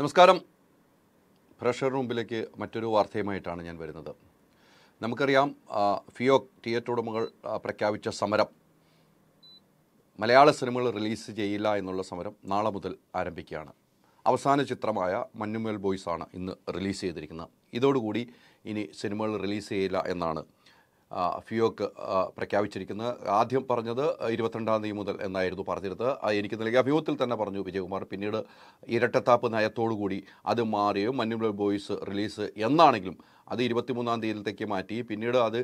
നമസ്കാരം പ്രഷർ റൂമിലേക്ക് മറ്റൊരു വാർത്തയുമായിട്ടാണ് ഞാൻ വരുന്നത് നമുക്കറിയാം ഫിയോക് തിയേറ്റർ ഉടമകൾ പ്രഖ്യാപിച്ച സമരം മലയാള സിനിമകൾ റിലീസ് ചെയ്യില്ല എന്നുള്ള സമരം നാളെ മുതൽ ആരംഭിക്കുകയാണ് അവസാന ചിത്രമായ മഞ്ഞുമേൽ ബോയ്സാണ് ഇന്ന് റിലീസ് ചെയ്തിരിക്കുന്നത് ഇതോടുകൂടി ഇനി സിനിമകൾ റിലീസ് ചെയ്യില്ല എന്നാണ് ഫിയോക്ക് പ്രഖ്യാപിച്ചിരിക്കുന്നത് ആദ്യം പറഞ്ഞത് ഇരുപത്തിരണ്ടാം തീയതി മുതൽ എന്നായിരുന്നു പറഞ്ഞിരുന്നത് എനിക്ക് നൽകിയ അഭിമുഖത്തിൽ തന്നെ പറഞ്ഞു വിജയകുമാർ പിന്നീട് ഇരട്ടത്താപ്പ് നയത്തോടുകൂടി അത് മാറിയോ മഞ്ഞുള്ള ബോയ്സ് റിലീസ് എന്നാണെങ്കിലും അത് ഇരുപത്തിമൂന്നാം തീയതിയിലേക്ക് മാറ്റി പിന്നീട് അത്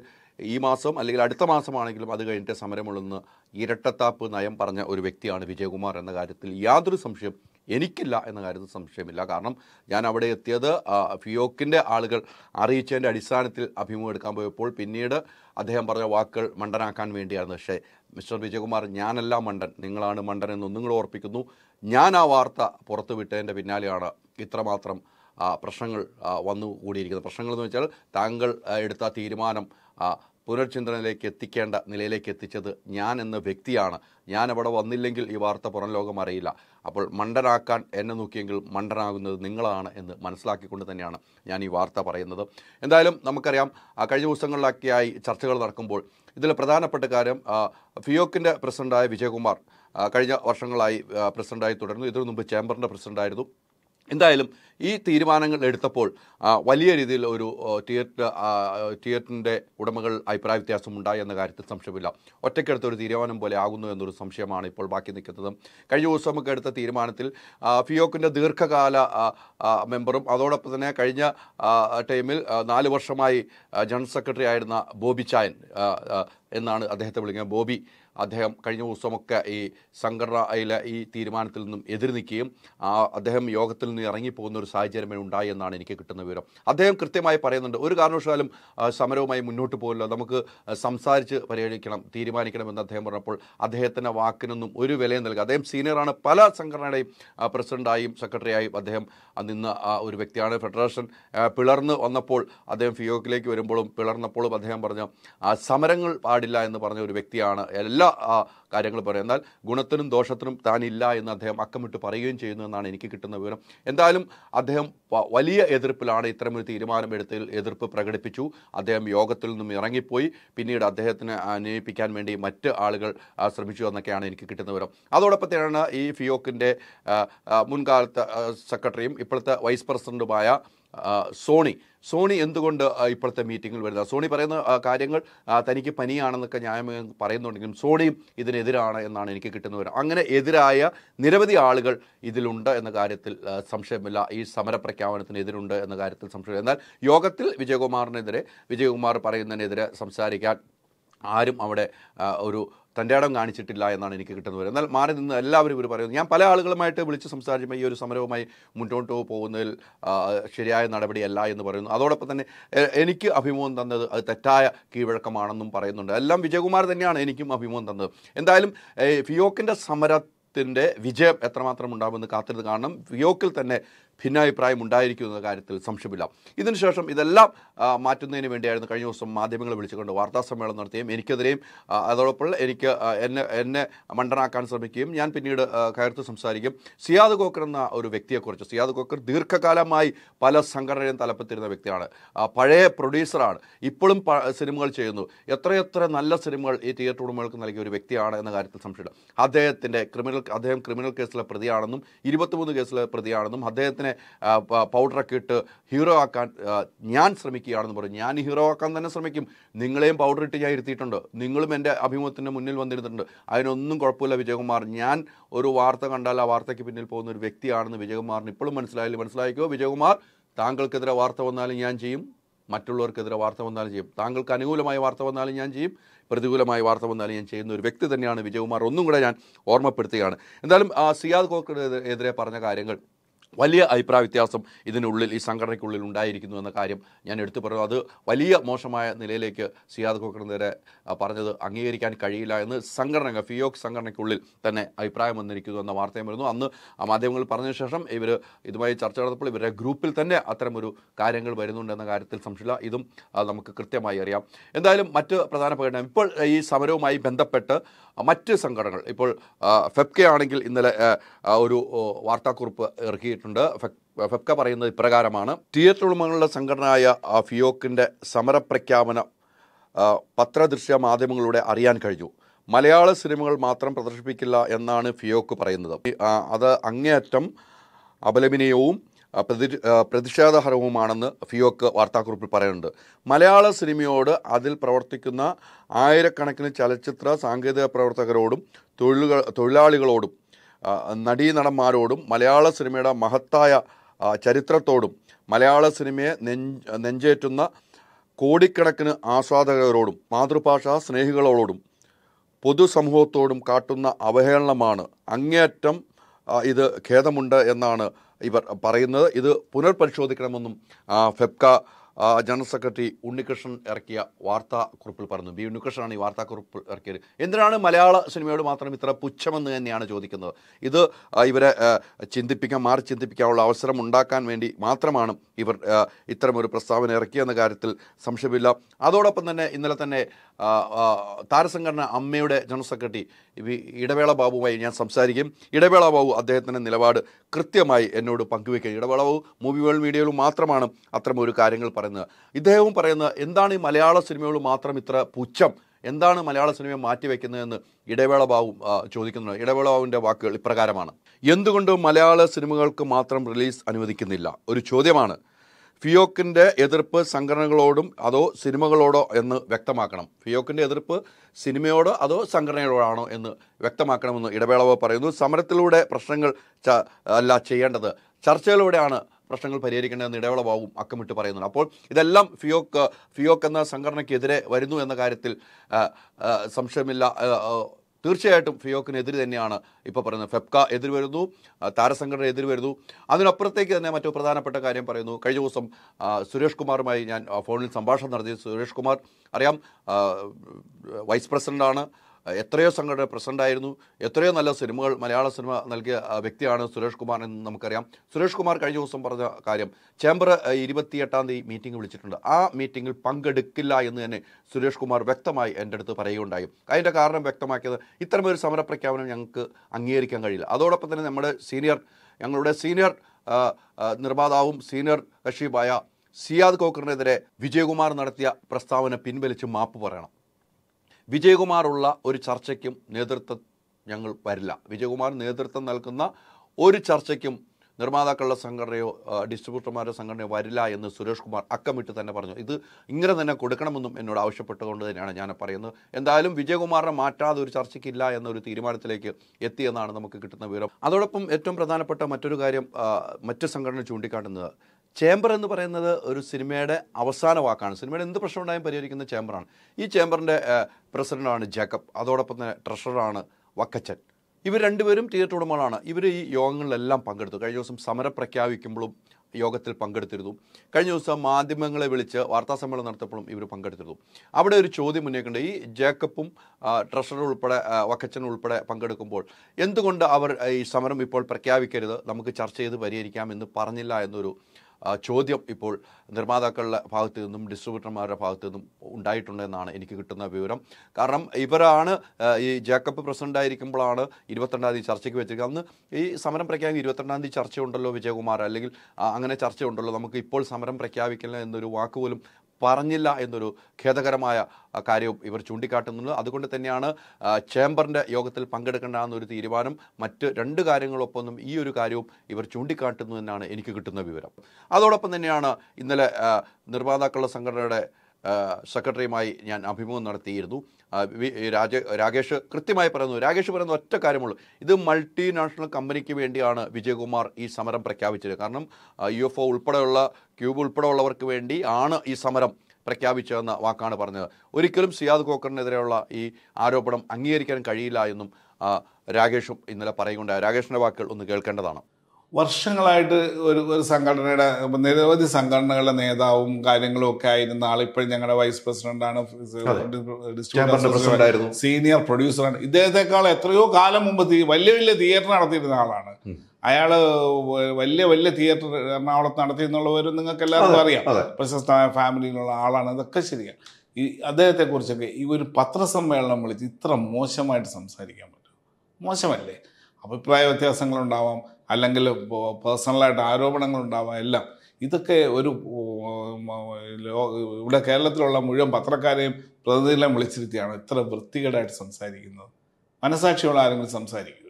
ഈ മാസം അല്ലെങ്കിൽ അടുത്ത മാസമാണെങ്കിലും അത് കഴിഞ്ഞിട്ട് സമരമുള്ളെന്ന് ഇരട്ടത്താപ്പ് നയം പറഞ്ഞ ഒരു വ്യക്തിയാണ് വിജയകുമാർ എന്ന കാര്യത്തിൽ യാതൊരു സംശയം എനിക്കില്ല എന്ന കാര്യത്തിൽ സംശയമില്ല കാരണം ഞാൻ അവിടെ എത്തിയത് ഫിയോക്കിൻ്റെ ആളുകൾ അറിയിച്ചതിൻ്റെ അടിസ്ഥാനത്തിൽ അഭിമുഖം എടുക്കാൻ പോയപ്പോൾ പിന്നീട് അദ്ദേഹം പറഞ്ഞ വാക്കുകൾ മണ്ടനാക്കാൻ വേണ്ടിയായിരുന്നു പക്ഷേ മിസ്റ്റർ വിജയകുമാർ ഞാനല്ല മണ്ടൻ നിങ്ങളാണ് മണ്ടൻ എന്നൊന്നും നിങ്ങൾ ഓർപ്പിക്കുന്നു ഞാൻ ആ വാർത്ത പുറത്തുവിട്ടതിൻ്റെ പിന്നാലെയാണ് ഇത്രമാത്രം പ്രശ്നങ്ങൾ വന്നു കൂടിയിരിക്കുന്നത് പ്രശ്നങ്ങൾ എന്ന് വെച്ചാൽ താങ്കൾ എടുത്ത തീരുമാനം പുനർചിന്തനയിലേക്ക് എത്തിക്കേണ്ട നിലയിലേക്ക് എത്തിച്ചത് ഞാൻ എന്ന വ്യക്തിയാണ് ഞാൻ അവിടെ വന്നില്ലെങ്കിൽ ഈ വാർത്ത പുറം ലോകം അറിയില്ല അപ്പോൾ മണ്ടനാക്കാൻ എന്നെ നോക്കിയെങ്കിൽ മണ്ടനാകുന്നത് നിങ്ങളാണ് എന്ന് മനസ്സിലാക്കിക്കൊണ്ട് തന്നെയാണ് ഞാൻ ഈ വാർത്ത പറയുന്നത് എന്തായാലും നമുക്കറിയാം കഴിഞ്ഞ ദിവസങ്ങളിലൊക്കെയായി ചർച്ചകൾ നടക്കുമ്പോൾ ഇതിൽ പ്രധാനപ്പെട്ട കാര്യം ഫിയോക്കിൻ്റെ പ്രസിഡൻ്റായ വിജയകുമാർ കഴിഞ്ഞ വർഷങ്ങളായി പ്രസിഡൻ്റായി തുടർന്നു ഇതിനു മുമ്പ് ചേംബറിൻ്റെ പ്രസിഡൻ്റായിരുന്നു എന്തായാലും ഈ തീരുമാനങ്ങൾ എടുത്തപ്പോൾ വലിയ രീതിയിൽ ഒരു തിയേറ്റർ തിയേറ്ററിൻ്റെ ഉടമകൾ അഭിപ്രായ ഉണ്ടായി എന്ന കാര്യത്തിൽ സംശയമില്ല ഒറ്റയ്ക്കെടുത്ത ഒരു തീരുമാനം പോലെ ആകുന്നു എന്നൊരു സംശയമാണ് ഇപ്പോൾ ബാക്കി നിൽക്കുന്നത് കഴിഞ്ഞ ദിവസം എടുത്ത തീരുമാനത്തിൽ ഫിയോക്കിൻ്റെ ദീർഘകാല മെമ്പറും അതോടൊപ്പം തന്നെ കഴിഞ്ഞ ടൈമിൽ നാല് വർഷമായി ജനറൽ സെക്രട്ടറി ആയിരുന്ന ബോബി ചായൻ എന്നാണ് അദ്ദേഹത്തെ വിളിക്കുന്നത് ബോബി അദ്ദേഹം കഴിഞ്ഞ ദിവസമൊക്കെ ഈ സംഘടനയിലെ ഈ തീരുമാനത്തിൽ നിന്നും എതിർ നിൽക്കുകയും അദ്ദേഹം യോഗത്തിൽ നിന്ന് ഇറങ്ങിപ്പോകുന്ന ഒരു സാഹചര്യമേ ഉണ്ടായി എന്നാണ് എനിക്ക് കിട്ടുന്ന വിവരം അദ്ദേഹം കൃത്യമായി പറയുന്നുണ്ട് ഒരു കാരണവശാലും സമരവുമായി മുന്നോട്ട് പോകില്ല നമുക്ക് സംസാരിച്ച് പരിഗണിക്കണം തീരുമാനിക്കണമെന്ന് അദ്ദേഹം പറഞ്ഞപ്പോൾ അദ്ദേഹത്തിൻ്റെ വാക്കിനൊന്നും ഒരു വിലയും നൽകുക അദ്ദേഹം സീനിയറാണ് പല സംഘടനയുടെയും പ്രസിഡൻ്റായും സെക്രട്ടറിയായും അദ്ദേഹം നിന്ന് ഒരു വ്യക്തിയാണ് ഫെഡറേഷൻ പിളർന്ന് വന്നപ്പോൾ അദ്ദേഹം ഫിയോക്കിലേക്ക് വരുമ്പോഴും പിളർന്നപ്പോഴും അദ്ദേഹം പറഞ്ഞ സമരങ്ങൾ പാടി പാടില്ല എന്ന് പറഞ്ഞ ഒരു വ്യക്തിയാണ് എല്ലാ കാര്യങ്ങൾ പറയും എന്നാൽ ഗുണത്തിനും ദോഷത്തിനും താനില്ല എന്ന് അദ്ദേഹം അക്കമിട്ട് പറയുകയും ചെയ്യുന്നു എന്നാണ് എനിക്ക് കിട്ടുന്ന വിവരം എന്തായാലും അദ്ദേഹം വലിയ എതിർപ്പിലാണ് ഇത്തരമൊരു തീരുമാനമെടുത്തിൽ എതിർപ്പ് പ്രകടിപ്പിച്ചു അദ്ദേഹം യോഗത്തിൽ നിന്നും ഇറങ്ങിപ്പോയി പിന്നീട് അദ്ദേഹത്തിനെ അന്വയിപ്പിക്കാൻ വേണ്ടി മറ്റ് ആളുകൾ ശ്രമിച്ചു എന്നൊക്കെയാണ് എനിക്ക് കിട്ടുന്ന വിവരം അതോടൊപ്പത്തിനാണ് ഈ ഫിയോക്കിൻ്റെ മുൻകാലത്തെ സെക്രട്ടറിയും ഇപ്പോഴത്തെ വൈസ് പ്രസിഡൻറ്റുമായ സോണി സോണി എന്തുകൊണ്ട് ഇപ്പോഴത്തെ മീറ്റിങ്ങിൽ വരുന്നത് സോണി പറയുന്ന കാര്യങ്ങൾ തനിക്ക് പനിയാണെന്നൊക്കെ ന്യായം പറയുന്നുണ്ടെങ്കിലും സോണിയും ഇതിനെതിരാണ് എന്നാണ് എനിക്ക് കിട്ടുന്ന വിവരം അങ്ങനെ എതിരായ നിരവധി ആളുകൾ ഇതിലുണ്ട് എന്ന കാര്യത്തിൽ സംശയമില്ല ഈ സമരപ്രഖ്യാപനത്തിന് എതിരുണ്ട് എന്ന കാര്യത്തിൽ സംശയമില്ല എന്നാൽ യോഗത്തിൽ വിജയകുമാറിനെതിരെ വിജയകുമാർ പറയുന്നതിനെതിരെ സംസാരിക്കാൻ ആരും അവിടെ ഒരു തൻ്റെ ഇടം കാണിച്ചിട്ടില്ല എന്നാണ് എനിക്ക് കിട്ടുന്നത് എന്നാൽ മാറി നിന്ന് എല്ലാവരും ഇവർ പറയുന്നു ഞാൻ പല ആളുകളുമായിട്ട് വിളിച്ച് സംസാരിക്കുമ്പോൾ ഈ ഒരു സമരവുമായി മുന്നോട്ട് പോകുന്നതിൽ ശരിയായ നടപടിയല്ല എന്ന് പറയുന്നു അതോടൊപ്പം തന്നെ എനിക്ക് അഭിമുഖം തന്നത് അത് തെറ്റായ കീഴ്വഴക്കമാണെന്നും പറയുന്നുണ്ട് എല്ലാം വിജയകുമാർ തന്നെയാണ് എനിക്കും അഭിമുഖം തന്നത് എന്തായാലും ഫിയോക്കിൻ്റെ സമര ത്തിൻ്റെ വിജയം എത്രമാത്രം ഉണ്ടാകുമെന്ന് കാത്തിരുന്ന് കാണണം വിയോക്കിൽ തന്നെ ഭിന്നാഭിപ്രായം ഉണ്ടായിരിക്കുമെന്ന കാര്യത്തിൽ സംശയമില്ല ഇതിനുശേഷം ഇതെല്ലാം മാറ്റുന്നതിന് വേണ്ടിയായിരുന്നു കഴിഞ്ഞ ദിവസം മാധ്യമങ്ങളെ വിളിച്ചുകൊണ്ട് വാർത്താ സമ്മേളനം നടത്തുകയും എനിക്കെതിരെയും അതോടൊപ്പം എനിക്ക് എന്നെ എന്നെ മണ്ടനാക്കാൻ ശ്രമിക്കുകയും ഞാൻ പിന്നീട് കയർത്ത് സംസാരിക്കും സിയാദ് കോക്കർ എന്ന ഒരു വ്യക്തിയെക്കുറിച്ച് സിയാദ് കോക്കർ ദീർഘകാലമായി പല സംഘടനയും തലപ്പത്തിരുന്ന വ്യക്തിയാണ് പഴയ പ്രൊഡ്യൂസറാണ് ഇപ്പോഴും സിനിമകൾ ചെയ്യുന്നു എത്രയെത്ര നല്ല സിനിമകൾ ഈ തിയേറ്റർ ഉടമകൾക്ക് നൽകിയ ഒരു വ്യക്തിയാണ് എന്ന കാര്യത്തിൽ സംശയമില്ല അദ്ദേഹത്തിൻ്റെ ക്രിമിനൽ അദ്ദേഹം ക്രിമിനൽ കേസിലെ പ്രതിയാണെന്നും ഇരുപത്തിമൂന്ന് കേസിലെ പ്രതിയാണെന്നും അദ്ദേഹത്തിന് അദ്ദേഹത്തിനെ പൗഡറൊക്കെ ഇട്ട് ഹീറോ ആക്കാൻ ഞാൻ ശ്രമിക്കുകയാണെന്ന് പറഞ്ഞു ഞാൻ ഹീറോ ആക്കാൻ തന്നെ ശ്രമിക്കും നിങ്ങളെയും പൗഡർ ഇട്ട് ഞാൻ ഇരുത്തിയിട്ടുണ്ട് നിങ്ങളും എൻ്റെ അഭിമുഖത്തിൻ്റെ മുന്നിൽ വന്നിരുന്നിട്ടുണ്ട് അതിനൊന്നും കുഴപ്പമില്ല വിജയകുമാർ ഞാൻ ഒരു വാർത്ത കണ്ടാൽ ആ വാർത്തയ്ക്ക് പിന്നിൽ പോകുന്ന ഒരു വ്യക്തിയാണെന്ന് വിജയകുമാറിന് ഇപ്പോഴും മനസ്സിലായില്ല മനസ്സിലായിക്കോ വിജയകുമാർ താങ്കൾക്കെതിരെ വാർത്ത വന്നാലും ഞാൻ ചെയ്യും മറ്റുള്ളവർക്കെതിരെ വാർത്ത വന്നാലും ചെയ്യും താങ്കൾക്ക് അനുകൂലമായ വാർത്ത വന്നാലും ഞാൻ ചെയ്യും പ്രതികൂലമായ വാർത്ത വന്നാലും ഞാൻ ചെയ്യുന്ന ഒരു വ്യക്തി തന്നെയാണ് വിജയകുമാർ ഒന്നും കൂടെ ഞാൻ ഓർമ്മപ്പെടുത്തുകയാണ് എന്തായാലും സിയാദ് കോക്കിനെതിരെ പറഞ്ഞ കാര്യങ്ങൾ വലിയ അഭിപ്രായ വ്യത്യാസം ഇതിനുള്ളിൽ ഈ സംഘടനയ്ക്കുള്ളിൽ ഉണ്ടായിരിക്കുന്നു എന്ന കാര്യം ഞാൻ എടുത്തു പറഞ്ഞു അത് വലിയ മോശമായ നിലയിലേക്ക് സിയാദ് ഖോക്കറിനെതിരെ പറഞ്ഞത് അംഗീകരിക്കാൻ കഴിയില്ല എന്ന് സംഘടന ഫിയോക് സംഘടനയ്ക്കുള്ളിൽ തന്നെ അഭിപ്രായം വന്നിരിക്കുന്നു എന്ന വാർത്തയും വരുന്നു അന്ന് മാധ്യമങ്ങൾ പറഞ്ഞ ശേഷം ഇവർ ഇതുമായി ചർച്ച നടത്തപ്പോൾ ഇവരുടെ ഗ്രൂപ്പിൽ തന്നെ അത്തരമൊരു കാര്യങ്ങൾ വരുന്നുണ്ടെന്ന കാര്യത്തിൽ സംശയമില്ല ഇതും നമുക്ക് കൃത്യമായി അറിയാം എന്തായാലും മറ്റ് പ്രകടനം ഇപ്പോൾ ഈ സമരവുമായി ബന്ധപ്പെട്ട് മറ്റ് സംഘടനകൾ ഇപ്പോൾ ഫെപ്കെ ആണെങ്കിൽ ഇന്നലെ ഒരു വാർത്താക്കുറിപ്പ് ഇറക്കി നടത്തിയിട്ടുണ്ട് ഫെഫ്ക പറയുന്നത് ഇപ്രകാരമാണ് തിയേറ്റർ ഉടമകളുടെ സംഘടനയായ ഫിയോക്കിൻ്റെ സമരപ്രഖ്യാപനം പത്രദൃശ്യ മാധ്യമങ്ങളിലൂടെ അറിയാൻ കഴിഞ്ഞു മലയാള സിനിമകൾ മാത്രം പ്രദർശിപ്പിക്കില്ല എന്നാണ് ഫിയോക്ക് പറയുന്നത് അത് അങ്ങേയറ്റം അപലപനീയവും പ്രതി പ്രതിഷേധഹരവുമാണെന്ന് ഫിയോക്ക് വാർത്താക്കുറിപ്പിൽ പറയുന്നുണ്ട് മലയാള സിനിമയോട് അതിൽ പ്രവർത്തിക്കുന്ന ആയിരക്കണക്കിന് ചലച്ചിത്ര സാങ്കേതിക പ്രവർത്തകരോടും തൊഴിലുകൾ തൊഴിലാളികളോടും നടീനടന്മാരോടും മലയാള സിനിമയുടെ മഹത്തായ ചരിത്രത്തോടും മലയാള സിനിമയെ നെഞ്ച് നെഞ്ചേറ്റുന്ന കോടിക്കണക്കിന് ആസ്വാദകരോടും മാതൃഭാഷാ സ്നേഹികളോടും പൊതുസമൂഹത്തോടും കാട്ടുന്ന അവഹേളനമാണ് അങ്ങേയറ്റം ഇത് ഖേദമുണ്ട് എന്നാണ് ഇവർ പറയുന്നത് ഇത് പുനർപരിശോധിക്കണമെന്നും ഫെപ്ക ജനറൽ സെക്രട്ടറി ഉണ്ണികൃഷ്ണൻ ഇറക്കിയ വാർത്താക്കുറിപ്പിൽ പറഞ്ഞു ബി ഉണ്ണികൃഷ്ണനാണ് ഈ വാർത്താക്കുറിപ്പ് ഇറക്കിയത് എന്തിനാണ് മലയാള സിനിമയോട് മാത്രം ഇത്ര പുച്ഛമെന്ന് തന്നെയാണ് ചോദിക്കുന്നത് ഇത് ഇവരെ ചിന്തിപ്പിക്കാൻ മാറി ചിന്തിപ്പിക്കാനുള്ള അവസരം ഉണ്ടാക്കാൻ വേണ്ടി മാത്രമാണ് ഇവർ ഇത്തരമൊരു പ്രസ്താവന ഇറക്കിയെന്ന കാര്യത്തിൽ സംശയമില്ല അതോടൊപ്പം തന്നെ ഇന്നലെ തന്നെ താരസംഘടന അമ്മയുടെ ജനറൽ സെക്രട്ടറി ഇടവേള ബാബുവായി ഞാൻ സംസാരിക്കും ഇടവേള ബാബു അദ്ദേഹത്തിൻ്റെ നിലപാട് കൃത്യമായി എന്നോട് പങ്കുവയ്ക്കുക ഇടവേള ബാബു മൂവി വേൾഡ് മീഡിയയിൽ മാത്രമാണ് അത്തരമൊരു കാര്യങ്ങൾ പറയുന്നത് പറയുന്നത് ഇദ്ദേഹവും പറയുന്നത് എന്താണ് ഈ മലയാള സിനിമകൾ മാത്രം ഇത്ര പുച്ഛം എന്താണ് മലയാള സിനിമയെ മാറ്റിവെക്കുന്നതെന്ന് ഇടവേള ബാബു ചോദിക്കുന്നുണ്ട് ഇടവേള ബാബുവിൻ്റെ വാക്കുകൾ ഇപ്രകാരമാണ് എന്തുകൊണ്ട് മലയാള സിനിമകൾക്ക് മാത്രം റിലീസ് അനുവദിക്കുന്നില്ല ഒരു ചോദ്യമാണ് ഫിയോക്കിൻ്റെ എതിർപ്പ് സംഘടനകളോടും അതോ സിനിമകളോടോ എന്ന് വ്യക്തമാക്കണം ഫിയോക്കിൻ്റെ എതിർപ്പ് സിനിമയോടോ അതോ സംഘടനയോടാണോ എന്ന് വ്യക്തമാക്കണമെന്ന് ഇടവേളവ് പറയുന്നു സമരത്തിലൂടെ പ്രശ്നങ്ങൾ അല്ല ചെയ്യേണ്ടത് ചർച്ചയിലൂടെയാണ് പ്രശ്നങ്ങൾ പരിഹരിക്കേണ്ടതെന്ന് ഇടവേളമാവും അക്കമിട്ട് പറയുന്നുണ്ട് അപ്പോൾ ഇതെല്ലാം ഫിയോക്ക് ഫിയോക്ക് എന്ന സംഘടനയ്ക്കെതിരെ വരുന്നു എന്ന കാര്യത്തിൽ സംശയമില്ല തീർച്ചയായിട്ടും ഫിയോക്കിനെതിരെ തന്നെയാണ് ഇപ്പോൾ പറയുന്നത് ഫെപ്ക എതിർ വരുന്നു താരസംഘടന എതിർ വരുന്നു അതിനപ്പുറത്തേക്ക് തന്നെ മറ്റു പ്രധാനപ്പെട്ട കാര്യം പറയുന്നു കഴിഞ്ഞ ദിവസം സുരേഷ് കുമാറുമായി ഞാൻ ഫോണിൽ സംഭാഷണം നടത്തി സുരേഷ് കുമാർ അറിയാം വൈസ് പ്രസിഡൻ്റാണ് എത്രയോ സംഘടന പ്രസിഡൻ്റായിരുന്നു എത്രയോ നല്ല സിനിമകൾ മലയാള സിനിമ നൽകിയ വ്യക്തിയാണ് സുരേഷ് കുമാർ എന്ന് നമുക്കറിയാം സുരേഷ് കുമാർ കഴിഞ്ഞ ദിവസം പറഞ്ഞ കാര്യം ചേംബർ ഇരുപത്തിയെട്ടാം തീയതി മീറ്റിംഗ് വിളിച്ചിട്ടുണ്ട് ആ മീറ്റിങ്ങിൽ പങ്കെടുക്കില്ല എന്ന് തന്നെ സുരേഷ് കുമാർ വ്യക്തമായി എൻ്റെ അടുത്ത് പറയുകയുണ്ടായി അതിൻ്റെ കാരണം വ്യക്തമാക്കിയത് ഇത്തരമൊരു സമരപ്രഖ്യാപനം ഞങ്ങൾക്ക് അംഗീകരിക്കാൻ കഴിയില്ല അതോടൊപ്പം തന്നെ നമ്മുടെ സീനിയർ ഞങ്ങളുടെ സീനിയർ നിർമ്മാതാവും സീനിയർ കക്ഷിയുമായ സിയാദ് കോക്കറിനെതിരെ വിജയകുമാർ നടത്തിയ പ്രസ്താവന പിൻവലിച്ച് മാപ്പ് പറയണം വിജയകുമാറുള്ള ഒരു ചർച്ചയ്ക്കും നേതൃത്വം ഞങ്ങൾ വരില്ല വിജയകുമാർ നേതൃത്വം നൽകുന്ന ഒരു ചർച്ചയ്ക്കും നിർമ്മാതാക്കളുടെ സംഘടനയോ ഡിസ്ട്രിബ്യൂട്ടർമാരുടെ സംഘടനയോ വരില്ല എന്ന് സുരേഷ് കുമാർ അക്കമിട്ട് തന്നെ പറഞ്ഞു ഇത് ഇങ്ങനെ തന്നെ കൊടുക്കണമെന്നും എന്നോട് ആവശ്യപ്പെട്ടുകൊണ്ട് തന്നെയാണ് ഞാൻ പറയുന്നത് എന്തായാലും വിജയകുമാറിനെ മാറ്റാതെ ഒരു ചർച്ചയ്ക്കില്ല എന്നൊരു തീരുമാനത്തിലേക്ക് എത്തിയെന്നാണ് നമുക്ക് കിട്ടുന്ന വിവരം അതോടൊപ്പം ഏറ്റവും പ്രധാനപ്പെട്ട മറ്റൊരു കാര്യം മറ്റ് സംഘടന ചൂണ്ടിക്കാട്ടുന്നത് ചേംബർ എന്ന് പറയുന്നത് ഒരു സിനിമയുടെ അവസാന വാക്കാണ് സിനിമയുടെ എന്ത് പ്രശ്നമുണ്ടായും പരിഹരിക്കുന്ന ചേംബറാണ് ഈ ചേംബറിൻ്റെ പ്രസിഡൻ്റാണ് ജേക്കബ് അതോടൊപ്പം തന്നെ ട്രഷററാണ് വക്കച്ചൻ ഇവർ രണ്ടുപേരും തിയേറ്റർ ഉടമകളാണ് ഇവർ ഈ യോഗങ്ങളിലെല്ലാം പങ്കെടുത്തു കഴിഞ്ഞ ദിവസം സമരം പ്രഖ്യാപിക്കുമ്പോഴും യോഗത്തിൽ പങ്കെടുത്തിരുന്നു കഴിഞ്ഞ ദിവസം മാധ്യമങ്ങളെ വിളിച്ച് വാർത്താസമ്മേളനം നടത്തപ്പോഴും ഇവർ പങ്കെടുത്തിരുന്നു അവിടെ ഒരു ചോദ്യം ഉന്നയിക്കുന്നുണ്ട് ഈ ജേക്കപ്പും ട്രഷറർ ഉൾപ്പെടെ വക്കച്ചൻ ഉൾപ്പെടെ പങ്കെടുക്കുമ്പോൾ എന്തുകൊണ്ട് അവർ ഈ സമരം ഇപ്പോൾ പ്രഖ്യാപിക്കരുത് നമുക്ക് ചർച്ച ചെയ്ത് പരിഹരിക്കാം എന്ന് പറഞ്ഞില്ല എന്നൊരു ചോദ്യം ഇപ്പോൾ നിർമ്മാതാക്കളുടെ ഭാഗത്തു നിന്നും ഡിസ്ട്രിബ്യൂട്ടർമാരുടെ ഭാഗത്തു നിന്നും ഉണ്ടായിട്ടുണ്ടെന്നാണ് എനിക്ക് കിട്ടുന്ന വിവരം കാരണം ഇവരാണ് ഈ ജേക്കബ് പ്രസിഡന്റ് ആയിരിക്കുമ്പോഴാണ് ഇരുപത്തിരണ്ടാം തീയതി ചർച്ചയ്ക്ക് വെച്ചിരിക്കുക അന്ന് ഈ സമരം പ്രഖ്യാപിക്കും ഇരുപത്തിരണ്ടാം തീയതി ചർച്ചയുണ്ടല്ലോ വിജയകുമാർ അല്ലെങ്കിൽ അങ്ങനെ ചർച്ചയുണ്ടല്ലോ നമുക്ക് ഇപ്പോൾ സമരം പ്രഖ്യാപിക്കില്ല എന്നൊരു വാക്കുപോലും പറഞ്ഞില്ല എന്നൊരു ഖേദകരമായ കാര്യവും ഇവർ ചൂണ്ടിക്കാട്ടുന്നുണ്ട് അതുകൊണ്ട് തന്നെയാണ് ചേംബറിൻ്റെ യോഗത്തിൽ പങ്കെടുക്കേണ്ടെന്നൊരു തീരുമാനം മറ്റ് രണ്ട് കാര്യങ്ങളൊപ്പമൊന്നും ഈ ഒരു കാര്യവും ഇവർ ചൂണ്ടിക്കാട്ടുന്നു എന്നാണ് എനിക്ക് കിട്ടുന്ന വിവരം അതോടൊപ്പം തന്നെയാണ് ഇന്നലെ നിർമ്മാതാക്കളുടെ സംഘടനയുടെ സെക്രട്ടറിയുമായി ഞാൻ അഭിമുഖം നടത്തിയിരുന്നു രാജ രാകേഷ് കൃത്യമായി പറയുന്നു രാകേഷ് പറയുന്ന ഒറ്റ കാര്യമുള്ളൂ ഇത് മൾട്ടിനാഷണൽ കമ്പനിക്ക് വേണ്ടിയാണ് വിജയകുമാർ ഈ സമരം പ്രഖ്യാപിച്ചത് കാരണം യു എഫ് ഒ ഉൾപ്പെടെയുള്ള ക്യൂബ് ഉൾപ്പെടെയുള്ളവർക്ക് വേണ്ടി ആണ് ഈ സമരം പ്രഖ്യാപിച്ചതെന്ന വാക്കാണ് പറഞ്ഞത് ഒരിക്കലും സിയാദ് കോക്കറിനെതിരെയുള്ള ഈ ആരോപണം അംഗീകരിക്കാൻ കഴിയില്ല എന്നും രാകേഷും ഇന്നലെ പറയുകൊണ്ടായി രാകേഷിൻ്റെ വാക്കുകൾ ഒന്ന് കേൾക്കേണ്ടതാണ് വർഷങ്ങളായിട്ട് ഒരു ഒരു സംഘടനയുടെ നിരവധി സംഘടനകളുടെ നേതാവും കാര്യങ്ങളും ഒക്കെ ആയിരുന്ന ആളിപ്പോഴും ഞങ്ങളുടെ വൈസ് പ്രസിഡന്റാണ് സീനിയർ പ്രൊഡ്യൂസറാണ് ഇദ്ദേഹത്തെക്കാൾ എത്രയോ കാലം മുമ്പ് വലിയ വലിയ തിയേറ്റർ നടത്തിയിരുന്ന ആളാണ് അയാള് വലിയ വലിയ തിയേറ്റർ എറണാകുളത്ത് നടത്തി എന്നുള്ളവരും നിങ്ങൾക്ക് എല്ലാവർക്കും അറിയാം പ്രശസ്തമായ ഫാമിലിയിലുള്ള ആളാണ് ഇതൊക്കെ ശരിയാണ് ഈ അദ്ദേഹത്തെക്കുറിച്ചൊക്കെ ഈ ഒരു പത്രസമ്മേളനം വിളിച്ച് ഇത്ര മോശമായിട്ട് സംസാരിക്കാൻ പറ്റും മോശമല്ലേ അഭിപ്രായ വ്യത്യാസങ്ങളുണ്ടാവാം അല്ലെങ്കിൽ പേഴ്സണലായിട്ട് ആരോപണങ്ങൾ ഉണ്ടാവാം എല്ലാം ഇതൊക്കെ ഒരു ഇവിടെ കേരളത്തിലുള്ള മുഴുവൻ പത്രക്കാരെയും പ്രതിനിധികളെ വിളിച്ചിരുത്തിയാണ് ഇത്ര വൃത്തികേടായിട്ട് സംസാരിക്കുന്നത് മനസാക്ഷിയുള്ള ആരെങ്കിലും സംസാരിക്കുക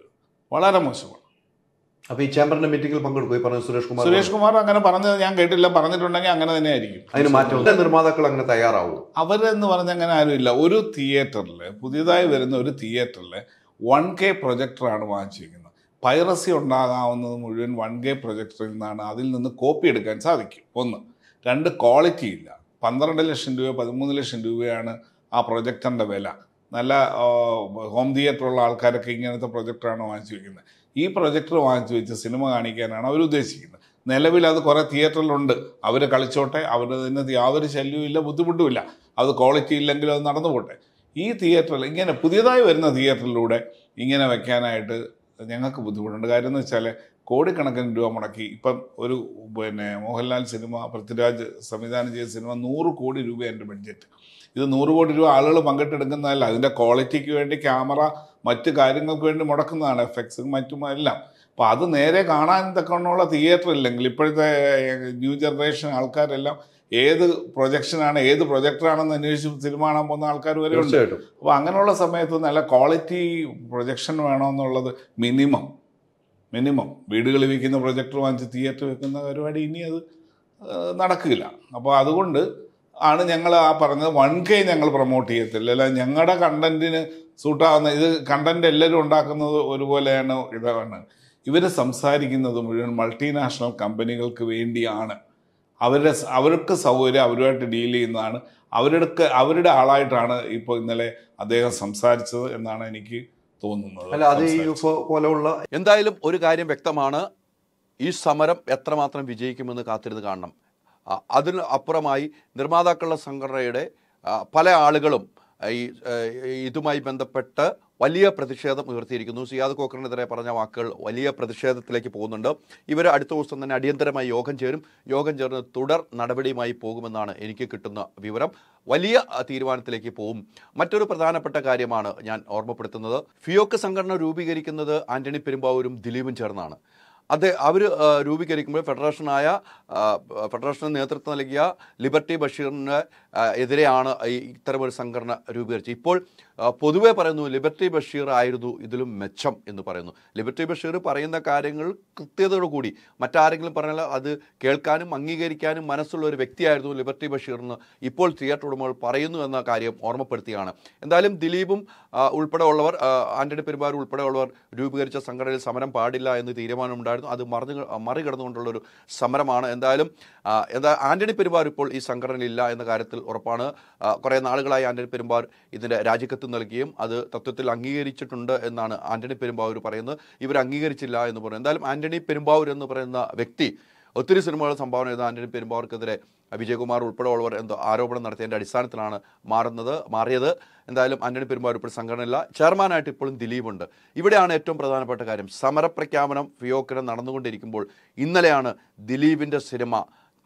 വളരെ മോശമാണ് അപ്പൊ ഈ ചേംബറിന്റെ മീറ്റിംഗിൽ പങ്കെടുക്കും പറഞ്ഞു സുരേഷ് കുമാർ സുരേഷ് കുമാർ അങ്ങനെ പറഞ്ഞത് ഞാൻ കേട്ടില്ല പറഞ്ഞിട്ടുണ്ടെങ്കിൽ അങ്ങനെ തന്നെ ആയിരിക്കും അതിന് മാറ്റം നിർമ്മാതാക്കൾ അങ്ങനെ തയ്യാറാവും അവരെന്ന് പറഞ്ഞ അങ്ങനെ ആരുമില്ല ഒരു തിയേറ്ററിൽ പുതിയതായി വരുന്ന ഒരു തിയേറ്ററിൽ വൺ കെ പ്രൊജക്ടറാണ് വാങ്ങിച്ചിരിക്കുന്നത് പൈറസി ഉണ്ടാകാവുന്നത് മുഴുവൻ വൺ ഗേ പ്രൊജക്ടറിൽ നിന്നാണ് അതിൽ നിന്ന് കോപ്പി എടുക്കാൻ സാധിക്കും ഒന്ന് രണ്ട് ക്വാളിറ്റി ഇല്ല പന്ത്രണ്ട് ലക്ഷം രൂപ പതിമൂന്ന് ലക്ഷം രൂപയാണ് ആ പ്രൊജക്ടറിൻ്റെ വില നല്ല ഹോം തിയേറ്ററുള്ള ആൾക്കാരൊക്കെ ഇങ്ങനത്തെ പ്രൊജക്ടറാണ് വാങ്ങിച്ചു വയ്ക്കുന്നത് ഈ പ്രൊജക്ടർ വാങ്ങിച്ചു വെച്ച് സിനിമ കാണിക്കാനാണ് അവർ ഉദ്ദേശിക്കുന്നത് നിലവിൽ അത് കുറേ തിയേറ്ററിലുണ്ട് അവർ കളിച്ചോട്ടെ അവരതിനകത്ത് യാതൊരു ശല്യവുമില്ല ബുദ്ധിമുട്ടുമില്ല അത് ക്വാളിറ്റി ഇല്ലെങ്കിലും അത് നടന്നു പോട്ടെ ഈ തിയേറ്ററിൽ ഇങ്ങനെ പുതിയതായി വരുന്ന തിയേറ്ററിലൂടെ ഇങ്ങനെ വയ്ക്കാനായിട്ട് ഞങ്ങൾക്ക് ബുദ്ധിമുട്ടുണ്ട് കാര്യം എന്ന് വെച്ചാൽ കോടിക്കണക്കിന് രൂപ മുടക്കി ഇപ്പം ഒരു പിന്നെ മോഹൻലാൽ സിനിമ പൃഥ്വിരാജ് സംവിധാനം ചെയ്ത സിനിമ നൂറ് കോടി രൂപ എൻ്റെ ബഡ്ജറ്റ് ഇത് നൂറ് കോടി രൂപ ആളുകൾ പങ്കിട്ടെടുക്കുന്നതല്ല അതിൻ്റെ ക്വാളിറ്റിക്ക് വേണ്ടി ക്യാമറ മറ്റ് കാര്യങ്ങൾക്ക് വേണ്ടി മുടക്കുന്നതാണ് എഫക്ട്സും മറ്റും എല്ലാം അപ്പോൾ അത് നേരെ കാണാൻ തക്കവണ്ണമുള്ള തിയേറ്റർ ഇല്ലെങ്കിൽ ഇപ്പോഴത്തെ ന്യൂ ജനറേഷൻ ആൾക്കാരെല്ലാം ഏത് പ്രൊജക്ഷനാണ് ഏത് പ്രൊജക്ടറാണെന്ന് അന്വേഷിച്ച് സിനിമ കാണാൻ പോകുന്ന ആൾക്കാർ വരെ ഉണ്ട് അപ്പോൾ അങ്ങനെയുള്ള സമയത്ത് നല്ല ക്വാളിറ്റി പ്രൊജക്ഷൻ വേണമെന്നുള്ളത് മിനിമം മിനിമം വീടുകളിൽ വയ്ക്കുന്ന പ്രൊജക്ടർ വാങ്ങിച്ച് തിയേറ്റർ വെക്കുന്ന പരിപാടി ഇനി അത് നടക്കില്ല അപ്പോൾ അതുകൊണ്ട് ആണ് ഞങ്ങൾ ആ പറഞ്ഞത് വൺ കെ ഞങ്ങൾ പ്രൊമോട്ട് ചെയ്യത്തില്ല അല്ല ഞങ്ങളുടെ കണ്ടന്റിന് സൂട്ടാവുന്ന ഇത് കണ്ടന്റ് എല്ലാവരും ഉണ്ടാക്കുന്നത് ഒരുപോലെയാണ് ഇതാണ് ഇവർ സംസാരിക്കുന്നത് മുഴുവൻ മൾട്ടിനാഷണൽ കമ്പനികൾക്ക് വേണ്ടിയാണ് അവരുടെ അവർക്ക് സൗകര്യം അവരുമായിട്ട് ഡീൽ ചെയ്യുന്നതാണ് അവരുടെ അവരുടെ ആളായിട്ടാണ് ഇപ്പോൾ ഇന്നലെ അദ്ദേഹം സംസാരിച്ചത് എന്നാണ് എനിക്ക് തോന്നുന്നത് അല്ല അത് ഈ പോലെയുള്ള എന്തായാലും ഒരു കാര്യം വ്യക്തമാണ് ഈ സമരം എത്രമാത്രം വിജയിക്കുമെന്ന് കാത്തിരുന്ന് കാണണം അതിന് അപ്പുറമായി നിർമ്മാതാക്കളുടെ സംഘടനയുടെ പല ആളുകളും ഈ ഇതുമായി ബന്ധപ്പെട്ട് വലിയ പ്രതിഷേധം ഉയർത്തിയിരിക്കുന്നു സിയാദ് കോക്കറിനെതിരെ പറഞ്ഞ വാക്കുകൾ വലിയ പ്രതിഷേധത്തിലേക്ക് പോകുന്നുണ്ട് ഇവർ അടുത്ത ദിവസം തന്നെ അടിയന്തരമായി യോഗം ചേരും യോഗം ചേർന്ന് തുടർ നടപടിയുമായി പോകുമെന്നാണ് എനിക്ക് കിട്ടുന്ന വിവരം വലിയ തീരുമാനത്തിലേക്ക് പോകും മറ്റൊരു പ്രധാനപ്പെട്ട കാര്യമാണ് ഞാൻ ഓർമ്മപ്പെടുത്തുന്നത് ഫിയോക്ക് സംഘടന രൂപീകരിക്കുന്നത് ആന്റണി പെരുമ്പാവൂരും ദിലീപും ചേർന്നാണ് അത് അവർ രൂപീകരിക്കുമ്പോൾ ഫെഡറേഷനായ ഫെഡറേഷന് നേതൃത്വം നൽകിയ ലിബർട്ടി ബഷീറിന് എതിരെയാണ് ഇത്തരമൊരു സംഘടന രൂപീകരിച്ചത് ഇപ്പോൾ പൊതുവേ പറയുന്നു ലിബർട്ടി ബഷീർ ആയിരുന്നു ഇതിലും മെച്ചം എന്ന് പറയുന്നു ലിബർട്ടി ബഷീർ പറയുന്ന കാര്യങ്ങൾ കൂടി മറ്റാരെങ്കിലും പറഞ്ഞാൽ അത് കേൾക്കാനും അംഗീകരിക്കാനും മനസ്സുള്ള ഒരു വ്യക്തിയായിരുന്നു ലിബർട്ടി ബഷീർ എന്ന് ഇപ്പോൾ തിയേറ്റർ ഉടമകൾ പറയുന്നു എന്ന കാര്യം ഓർമ്മപ്പെടുത്തിയാണ് എന്തായാലും ദിലീപും ഉൾപ്പെടെയുള്ളവർ ആന്റണി പെരുമാർ ഉൾപ്പെടെയുള്ളവർ രൂപീകരിച്ച സംഘടനയിൽ സമരം പാടില്ല എന്ന് തീരുമാനമുണ്ടായി ഉണ്ടായിരുന്നു അത് മറിഞ്ഞ് മറികടന്നുകൊണ്ടുള്ളൊരു സമരമാണ് എന്തായാലും എന്താ ആന്റണി പെരുമ്പാർ ഇപ്പോൾ ഈ സംഘടനയിലില്ല എന്ന കാര്യത്തിൽ ഉറപ്പാണ് കുറേ നാളുകളായി ആന്റണി പെരുമ്പാർ ഇതിൻ്റെ രാജിക്കത്ത് നൽകുകയും അത് തത്വത്തിൽ അംഗീകരിച്ചിട്ടുണ്ട് എന്നാണ് ആന്റണി പെരുമ്പാവൂർ പറയുന്നത് ഇവർ അംഗീകരിച്ചില്ല എന്ന് പറയുന്നത് എന്തായാലും ആന്റണി പെരുമ്പാവൂർ എന്ന് പറയുന്ന വ്യക്തി ഒത്തിരി സിനിമകൾ സംഭാവന ചെയ്ത ആൻ്റണി പെരുമ്പാവർക്കെതിരെ വിജയകുമാർ ഉൾപ്പെടെ ഉള്ളവർ എന്തോ ആരോപണം നടത്തിയതിൻ്റെ അടിസ്ഥാനത്തിലാണ് മാറുന്നത് മാറിയത് എന്തായാലും ആൻ്റണി പെരുമ്പാവൂർ ഇപ്പോൾ സംഘടനയില്ല ചെയർമാനായിട്ട് ഇപ്പോഴും ദിലീപുണ്ട് ഇവിടെയാണ് ഏറ്റവും പ്രധാനപ്പെട്ട കാര്യം സമരപ്രഖ്യാപനം ഫിയോക്കിന് നടന്നുകൊണ്ടിരിക്കുമ്പോൾ ഇന്നലെയാണ് ദിലീപിൻ്റെ സിനിമ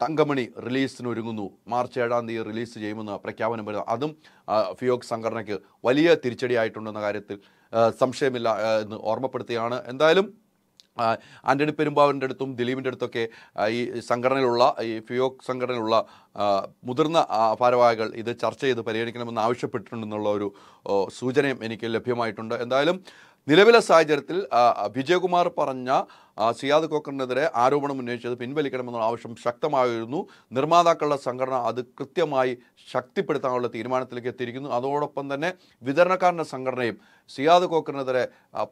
തങ്കമണി റിലീസിന് ഒരുങ്ങുന്നു മാർച്ച് ഏഴാം തീയതി റിലീസ് ചെയ്യുമെന്ന് പ്രഖ്യാപനം വരുന്നു അതും ഫിയോക് സംഘടനയ്ക്ക് വലിയ തിരിച്ചടിയായിട്ടുണ്ടെന്ന കാര്യത്തിൽ സംശയമില്ല എന്ന് ഓർമ്മപ്പെടുത്തുകയാണ് എന്തായാലും ആൻ്റണി പെരുമ്പാവിൻ്റെ അടുത്തും ദിലീപിൻ്റെ അടുത്തൊക്കെ ഈ സംഘടനയിലുള്ള ഈ ഫിയോക് സംഘടനയിലുള്ള മുതിർന്ന ഭാരവാഹികൾ ഇത് ചർച്ച ചെയ്ത് പരിഗണിക്കണമെന്ന് ആവശ്യപ്പെട്ടിട്ടുണ്ടെന്നുള്ള ഒരു സൂചനയും എനിക്ക് ലഭ്യമായിട്ടുണ്ട് എന്തായാലും നിലവിലെ സാഹചര്യത്തിൽ വിജയകുമാർ പറഞ്ഞ സിയാദ് കോക്കറിനെതിരെ ആരോപണം ഉന്നയിച്ചത് പിൻവലിക്കണമെന്നുള്ള ആവശ്യം ശക്തമായിരുന്നു നിർമ്മാതാക്കളുടെ സംഘടന അത് കൃത്യമായി ശക്തിപ്പെടുത്താനുള്ള തീരുമാനത്തിലേക്ക് എത്തിയിരിക്കുന്നു അതോടൊപ്പം തന്നെ വിതരണക്കാരൻ്റെ സംഘടനയും സിയാദ് കോക്കറിനെതിരെ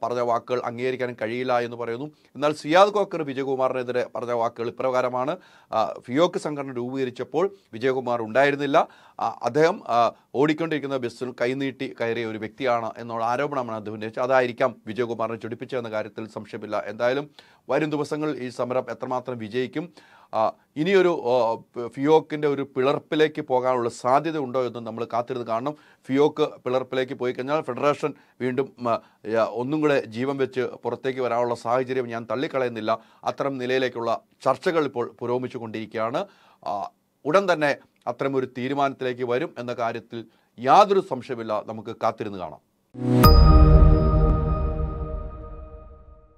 പറഞ്ഞ വാക്കുകൾ അംഗീകരിക്കാൻ കഴിയില്ല എന്ന് പറയുന്നു എന്നാൽ സിയാദ് കോക്കർ വിജയകുമാറിനെതിരെ പറഞ്ഞ വാക്കുകൾ ഇപ്രകാരമാണ് ഫിയോക്ക് സംഘടന രൂപീകരിച്ചപ്പോൾ വിജയകുമാർ ഉണ്ടായിരുന്നില്ല അദ്ദേഹം ഓടിക്കൊണ്ടിരിക്കുന്ന ബസ്സിൽ കൈനീട്ടി കയറിയ ഒരു വ്യക്തിയാണ് എന്നുള്ള ആരോപണമാണ് അദ്ദേഹം ഉന്നയിച്ചത് അതായിരിക്കാം വിജയകുമാറിനെ ചൊടിപ്പിച്ചതെന്ന കാര്യത്തിൽ സംശയമില്ല എന്തായാലും വരും ദിവസങ്ങളിൽ ഈ സമരം എത്രമാത്രം വിജയിക്കും ഇനിയൊരു ഫിയോക്കിൻ്റെ ഒരു പിളർപ്പിലേക്ക് പോകാനുള്ള സാധ്യത ഉണ്ടോ എന്ന് നമ്മൾ കാത്തിരുന്ന് കാണണം ഫിയോക്ക് പിളർപ്പിലേക്ക് പോയി കഴിഞ്ഞാൽ ഫെഡറേഷൻ വീണ്ടും ഒന്നും കൂടെ ജീവൻ വെച്ച് പുറത്തേക്ക് വരാനുള്ള സാഹചര്യം ഞാൻ തള്ളിക്കളയുന്നില്ല അത്തരം നിലയിലേക്കുള്ള ചർച്ചകൾ ഇപ്പോൾ പുരോഗമിച്ചു കൊണ്ടിരിക്കുകയാണ് ഉടൻ തന്നെ അത്തരമൊരു തീരുമാനത്തിലേക്ക് വരും എന്ന കാര്യത്തിൽ യാതൊരു സംശയമില്ല നമുക്ക് കാത്തിരുന്ന് കാണാം